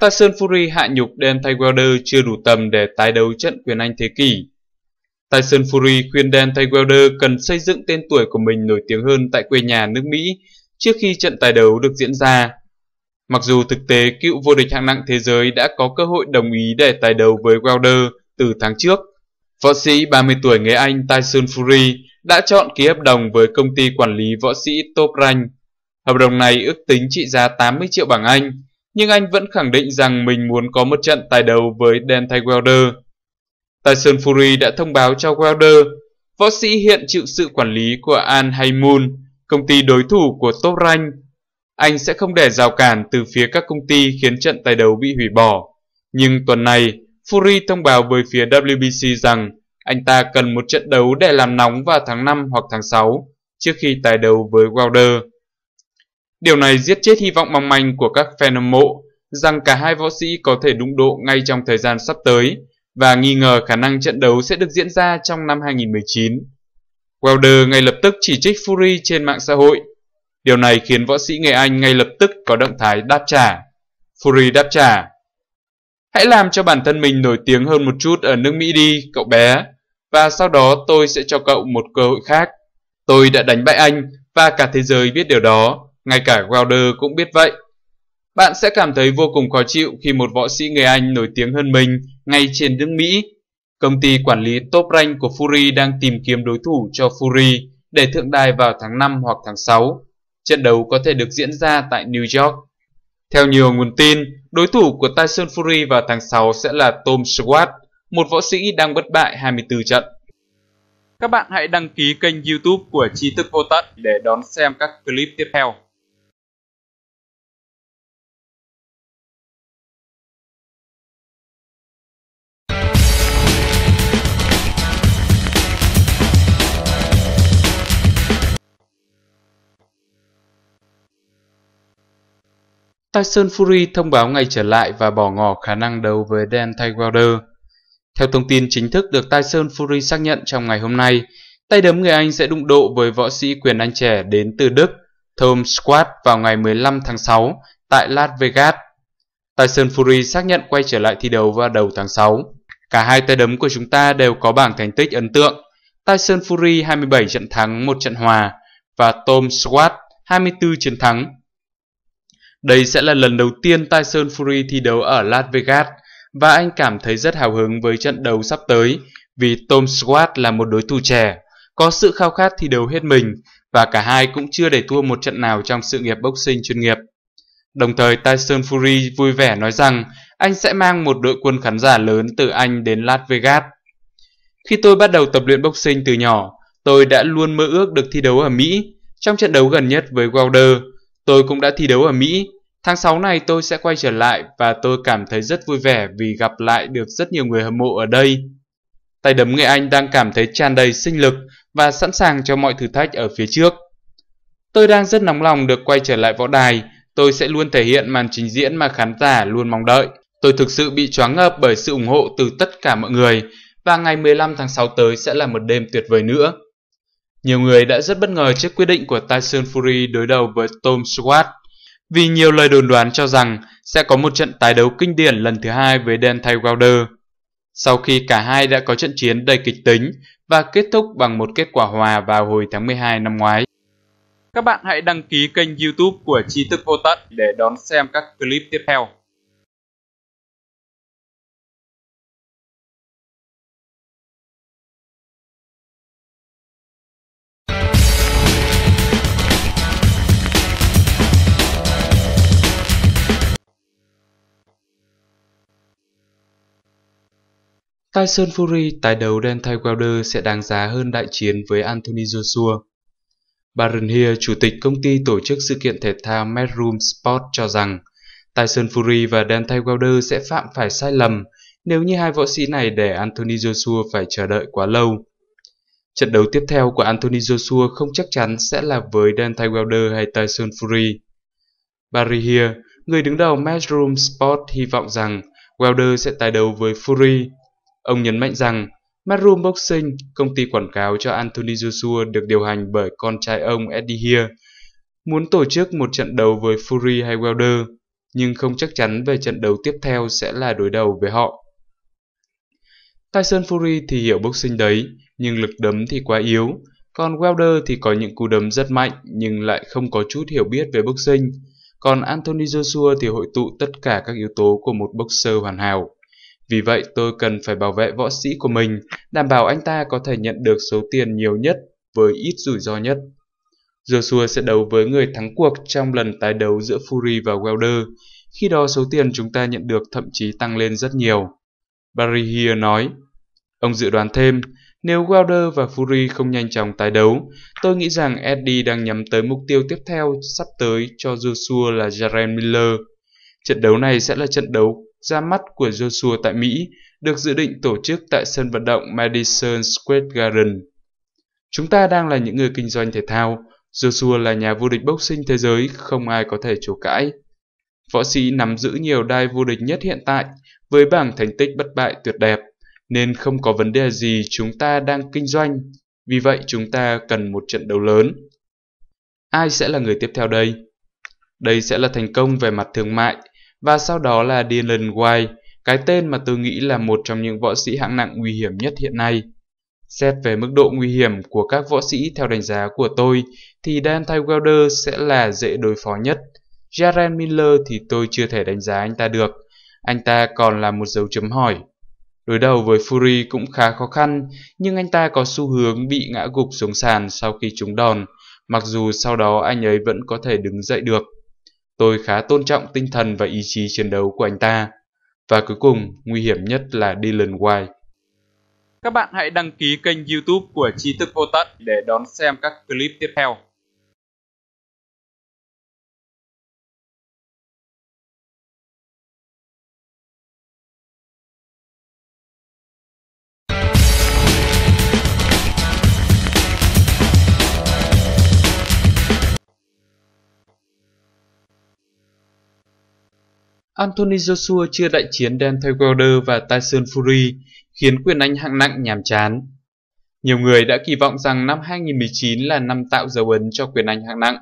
Tyson Fury hạ nhục Dan Tygwelder chưa đủ tầm để tái đấu trận quyền Anh thế kỷ. Tyson Fury khuyên Dan Tygwelder cần xây dựng tên tuổi của mình nổi tiếng hơn tại quê nhà nước Mỹ trước khi trận tái đấu được diễn ra. Mặc dù thực tế cựu vô địch hạng nặng thế giới đã có cơ hội đồng ý để tái đấu với Wilder từ tháng trước, võ sĩ 30 tuổi người Anh Tyson Fury đã chọn ký hợp đồng với công ty quản lý võ sĩ Top Rank. Hợp đồng này ước tính trị giá 80 triệu bảng Anh, nhưng anh vẫn khẳng định rằng mình muốn có một trận tài đầu với Dante Wilder. Tyson Fury đã thông báo cho Wilder, võ sĩ hiện chịu sự quản lý của An Haymoon, công ty đối thủ của Top Rank. Anh sẽ không để rào cản từ phía các công ty khiến trận tài đấu bị hủy bỏ. Nhưng tuần này, Fury thông báo với phía WBC rằng anh ta cần một trận đấu để làm nóng vào tháng 5 hoặc tháng 6 trước khi tài đấu với Wilder. Điều này giết chết hy vọng mong manh của các fan hâm mộ rằng cả hai võ sĩ có thể đụng độ ngay trong thời gian sắp tới và nghi ngờ khả năng trận đấu sẽ được diễn ra trong năm 2019. Wilder ngay lập tức chỉ trích Fury trên mạng xã hội. Điều này khiến võ sĩ người Anh ngay lập tức có động thái đáp trả. Fury đáp trả. Hãy làm cho bản thân mình nổi tiếng hơn một chút ở nước Mỹ đi, cậu bé. Và sau đó tôi sẽ cho cậu một cơ hội khác. Tôi đã đánh bại anh và cả thế giới biết điều đó ngay cả Wilder cũng biết vậy. Bạn sẽ cảm thấy vô cùng khó chịu khi một võ sĩ người Anh nổi tiếng hơn mình ngay trên nước Mỹ. Công ty quản lý top rank của Fury đang tìm kiếm đối thủ cho Fury để thượng đài vào tháng 5 hoặc tháng 6. Trận đấu có thể được diễn ra tại New York. Theo nhiều nguồn tin, đối thủ của Tyson Fury vào tháng 6 sẽ là Tom Schwartz, một võ sĩ đang bất bại 24 trận. Các bạn hãy đăng ký kênh youtube của Tri Thức Vô Tận để đón xem các clip tiếp theo. Tyson Fury thông báo ngày trở lại và bỏ ngỏ khả năng đấu với Dan Wilder. Theo thông tin chính thức được Tyson Fury xác nhận trong ngày hôm nay, tay đấm người Anh sẽ đụng độ với võ sĩ quyền Anh trẻ đến từ Đức, Tom Squat vào ngày 15 tháng 6 tại Las Vegas. Tyson Fury xác nhận quay trở lại thi đấu vào đầu tháng 6. Cả hai tay đấm của chúng ta đều có bảng thành tích ấn tượng. Tyson Fury 27 trận thắng, 1 trận hòa và Tom Squat 24 chiến thắng, đây sẽ là lần đầu tiên Tyson Fury thi đấu ở Las Vegas và anh cảm thấy rất hào hứng với trận đấu sắp tới vì Tom Squad là một đối thủ trẻ, có sự khao khát thi đấu hết mình và cả hai cũng chưa để thua một trận nào trong sự nghiệp boxing chuyên nghiệp. Đồng thời Tyson Fury vui vẻ nói rằng anh sẽ mang một đội quân khán giả lớn từ Anh đến Las Vegas. Khi tôi bắt đầu tập luyện boxing từ nhỏ, tôi đã luôn mơ ước được thi đấu ở Mỹ. Trong trận đấu gần nhất với Wilder, Tôi cũng đã thi đấu ở Mỹ. Tháng 6 này tôi sẽ quay trở lại và tôi cảm thấy rất vui vẻ vì gặp lại được rất nhiều người hâm mộ ở đây. Tay đấm người Anh đang cảm thấy tràn đầy sinh lực và sẵn sàng cho mọi thử thách ở phía trước. Tôi đang rất nóng lòng được quay trở lại võ đài, tôi sẽ luôn thể hiện màn trình diễn mà khán giả luôn mong đợi. Tôi thực sự bị choáng ngợp bởi sự ủng hộ từ tất cả mọi người và ngày 15 tháng 6 tới sẽ là một đêm tuyệt vời nữa. Nhiều người đã rất bất ngờ trước quyết định của Tyson Fury đối đầu với Tom Stewart, vì nhiều lời đồn đoán cho rằng sẽ có một trận tái đấu kinh điển lần thứ hai với Deontay Wilder. Sau khi cả hai đã có trận chiến đầy kịch tính và kết thúc bằng một kết quả hòa vào hồi tháng 12 năm ngoái. Các bạn hãy đăng ký kênh youtube của Trí Thức Vô Tận để đón xem các clip tiếp theo. Tyson Fury tái đấu Deontay Wilder sẽ đáng giá hơn đại chiến với Anthony Joshua. Baron Hia, chủ tịch công ty tổ chức sự kiện thể thao Medroom Sport cho rằng Tyson Fury và Deontay Wilder sẽ phạm phải sai lầm nếu như hai võ sĩ này để Anthony Joshua phải chờ đợi quá lâu. Trận đấu tiếp theo của Anthony Joshua không chắc chắn sẽ là với Deontay Wilder hay Tyson Fury. Barry Hia, người đứng đầu Matchroom Sport hy vọng rằng Wilder sẽ tái đấu với Fury Ông nhấn mạnh rằng Matchroom Boxing, công ty quảng cáo cho Anthony Joshua được điều hành bởi con trai ông Eddie Hear, muốn tổ chức một trận đấu với Fury hay Wilder, nhưng không chắc chắn về trận đấu tiếp theo sẽ là đối đầu với họ. Tyson Fury thì hiểu boxing đấy, nhưng lực đấm thì quá yếu, còn Wilder thì có những cú đấm rất mạnh nhưng lại không có chút hiểu biết về boxing, còn Anthony Joshua thì hội tụ tất cả các yếu tố của một boxer hoàn hảo. Vì vậy tôi cần phải bảo vệ võ sĩ của mình, đảm bảo anh ta có thể nhận được số tiền nhiều nhất với ít rủi ro nhất. Joshua sẽ đấu với người thắng cuộc trong lần tái đấu giữa Fury và Welder, khi đó số tiền chúng ta nhận được thậm chí tăng lên rất nhiều. Barry Heer nói, ông dự đoán thêm, nếu Welder và Fury không nhanh chóng tái đấu, tôi nghĩ rằng Eddie đang nhắm tới mục tiêu tiếp theo sắp tới cho Joshua là Jaren Miller. Trận đấu này sẽ là trận đấu ra mắt của Joshua tại Mỹ được dự định tổ chức tại sân vận động Madison Square Garden. Chúng ta đang là những người kinh doanh thể thao, Joshua là nhà vô địch boxing thế giới, không ai có thể chối cãi. Võ sĩ nắm giữ nhiều đai vô địch nhất hiện tại, với bảng thành tích bất bại tuyệt đẹp, nên không có vấn đề gì chúng ta đang kinh doanh, vì vậy chúng ta cần một trận đấu lớn. Ai sẽ là người tiếp theo đây? Đây sẽ là thành công về mặt thương mại, và sau đó là Dylan White, cái tên mà tôi nghĩ là một trong những võ sĩ hạng nặng nguy hiểm nhất hiện nay. Xét về mức độ nguy hiểm của các võ sĩ theo đánh giá của tôi thì Dan Wilder sẽ là dễ đối phó nhất. Jaren Miller thì tôi chưa thể đánh giá anh ta được, anh ta còn là một dấu chấm hỏi. Đối đầu với Fury cũng khá khó khăn, nhưng anh ta có xu hướng bị ngã gục xuống sàn sau khi trúng đòn, mặc dù sau đó anh ấy vẫn có thể đứng dậy được. Tôi khá tôn trọng tinh thần và ý chí chiến đấu của anh ta. Và cuối cùng, nguy hiểm nhất là Dylan White. Các bạn hãy đăng ký kênh youtube của Tri thức Vô Tận để đón xem các clip tiếp theo. Anthony Joshua chưa đại chiến Deontay Wilder và Tyson Fury khiến quyền Anh hạng nặng nhàm chán. Nhiều người đã kỳ vọng rằng năm 2019 là năm tạo dấu ấn cho quyền Anh hạng nặng.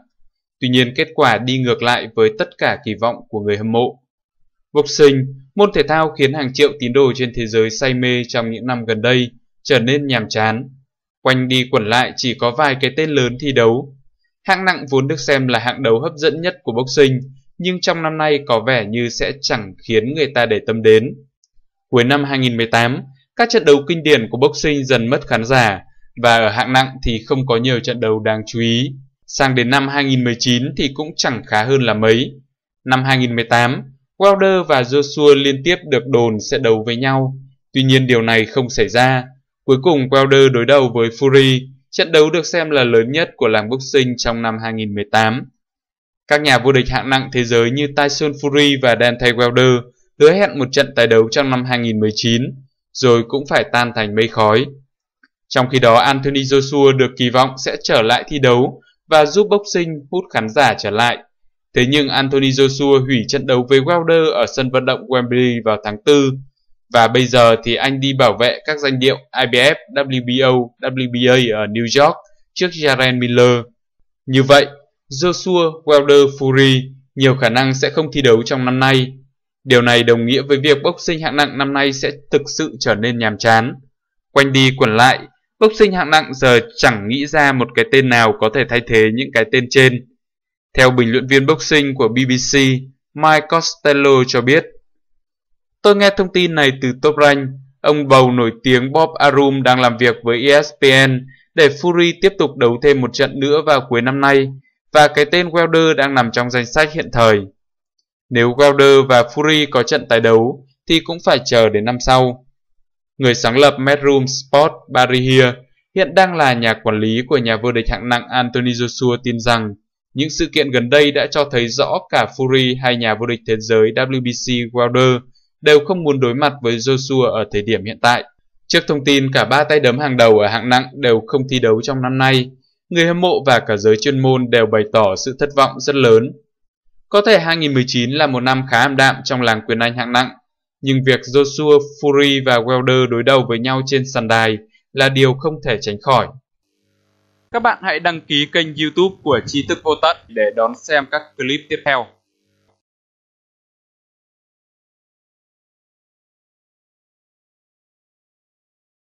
Tuy nhiên kết quả đi ngược lại với tất cả kỳ vọng của người hâm mộ. Boxing, môn thể thao khiến hàng triệu tín đồ trên thế giới say mê trong những năm gần đây, trở nên nhàm chán. Quanh đi quẩn lại chỉ có vài cái tên lớn thi đấu. Hạng nặng vốn được xem là hạng đấu hấp dẫn nhất của boxing, nhưng trong năm nay có vẻ như sẽ chẳng khiến người ta để tâm đến. Cuối năm 2018, các trận đấu kinh điển của boxing dần mất khán giả và ở hạng nặng thì không có nhiều trận đấu đáng chú ý. Sang đến năm 2019 thì cũng chẳng khá hơn là mấy. Năm 2018, Wilder và Joshua liên tiếp được đồn sẽ đấu với nhau. Tuy nhiên điều này không xảy ra. Cuối cùng Wilder đối đầu với Fury, trận đấu được xem là lớn nhất của làng boxing trong năm 2018. Các nhà vô địch hạng nặng thế giới như Tyson Fury và Deontay Wilder hứa hẹn một trận tài đấu trong năm 2019, rồi cũng phải tan thành mây khói. Trong khi đó, Anthony Joshua được kỳ vọng sẽ trở lại thi đấu và giúp boxing hút khán giả trở lại. Thế nhưng Anthony Joshua hủy trận đấu với Wilder ở sân vận động Wembley vào tháng 4 và bây giờ thì anh đi bảo vệ các danh hiệu IBF, WBO, WBA ở New York trước Jaren Miller. Như vậy, Joshua Wilder Fury nhiều khả năng sẽ không thi đấu trong năm nay. Điều này đồng nghĩa với việc bốc sinh hạng nặng năm nay sẽ thực sự trở nên nhàm chán. Quanh đi quẩn lại, bốc sinh hạng nặng giờ chẳng nghĩ ra một cái tên nào có thể thay thế những cái tên trên. Theo bình luận viên bốc sinh của BBC, Mike Costello cho biết, Tôi nghe thông tin này từ Top Rank, ông bầu nổi tiếng Bob Arum đang làm việc với ESPN để Fury tiếp tục đấu thêm một trận nữa vào cuối năm nay và cái tên Welder đang nằm trong danh sách hiện thời. Nếu Welder và Fury có trận tái đấu thì cũng phải chờ đến năm sau. Người sáng lập Medroom Sport Barihir hiện đang là nhà quản lý của nhà vô địch hạng nặng Anthony Joshua tin rằng những sự kiện gần đây đã cho thấy rõ cả Fury hay nhà vô địch thế giới WBC Wilder đều không muốn đối mặt với Joshua ở thời điểm hiện tại. Trước thông tin cả ba tay đấm hàng đầu ở hạng nặng đều không thi đấu trong năm nay, người hâm mộ và cả giới chuyên môn đều bày tỏ sự thất vọng rất lớn. Có thể 2019 là một năm khá ảm đạm trong làng quyền Anh hạng nặng, nhưng việc Joshua Fury và Wilder đối đầu với nhau trên sàn đài là điều không thể tránh khỏi. Các bạn hãy đăng ký kênh youtube của Trí Thức Vô Tận để đón xem các clip tiếp theo.